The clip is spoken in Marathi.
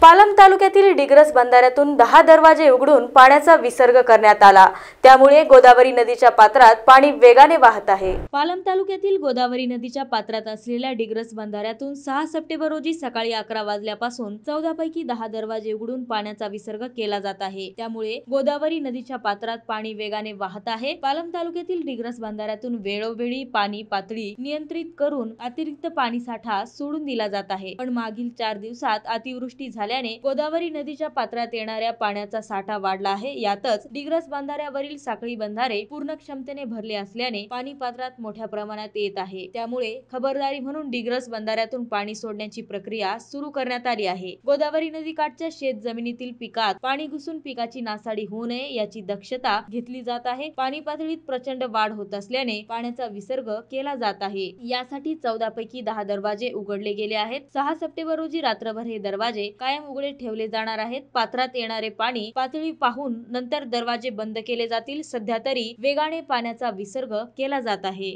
पालम तालुक्यातील डिग्रस बंधाऱ्यातून दहा दरवाजे उघडून पाण्याचा विसर्ग करण्यात आला त्यामुळे गोदावरी नदीच्या पात्रात पाणी वेगाने वाहत आहे पालम तालुक्यातील गोदावरी नदीच्या पात्रात असलेल्या डिग्रस बंधाऱ्यातून सहा सप्टेंबर रोजी सकाळी अकरा वाजल्यापासून चौदा पैकी दहा दरवाजे उघडून पाण्याचा विसर्ग केला जात आहे त्यामुळे गोदावरी नदीच्या पात्रात पाणी वेगाने वाहत आहे पालम तालुक्यातील डिग्रस बंधाऱ्यातून वेळोवेळी पाणी पातळी नियंत्रित करून अतिरिक्त पाणी साठा सोडून दिला जात आहे पण मागील चार दिवसात अतिवृष्टी झाली झाल्याने गोदावरी नदीच्या पात्रात येणाऱ्या पाण्याचा साठा वाढला आहे यातच डिग्रस बंधाऱ्यावरील साखळी बंधारे पूर्ण क्षमतेने भरले असल्याने पाणी पात्रात मोठ्या प्रमाणात येत आहे त्यामुळे खबरदारी म्हणून डिग्रस बंधाऱ्यातून पाणी सोडण्याची प्रक्रिया सुरू करण्यात आली आहे गोदावरी नदीकाठच्या शेत जमिनीतील पिकात पाणी घुसून पिकाची नासाडी होऊ नये याची दक्षता घेतली जात आहे पाणी पातळीत प्रचंड वाढ होत असल्याने पाण्याचा विसर्ग केला जात आहे यासाठी चौदा पैकी दहा दरवाजे उघडले गेले आहेत सहा सप्टेंबर रोजी रात्रभर हे दरवाजे काय कायम उघडे ठेवले जाणार आहेत पात्रात येणारे पाणी पातळी पाहून नंतर दरवाजे बंद केले जातील सध्या तरी वेगाने पाण्याचा विसर्ग केला जात आहे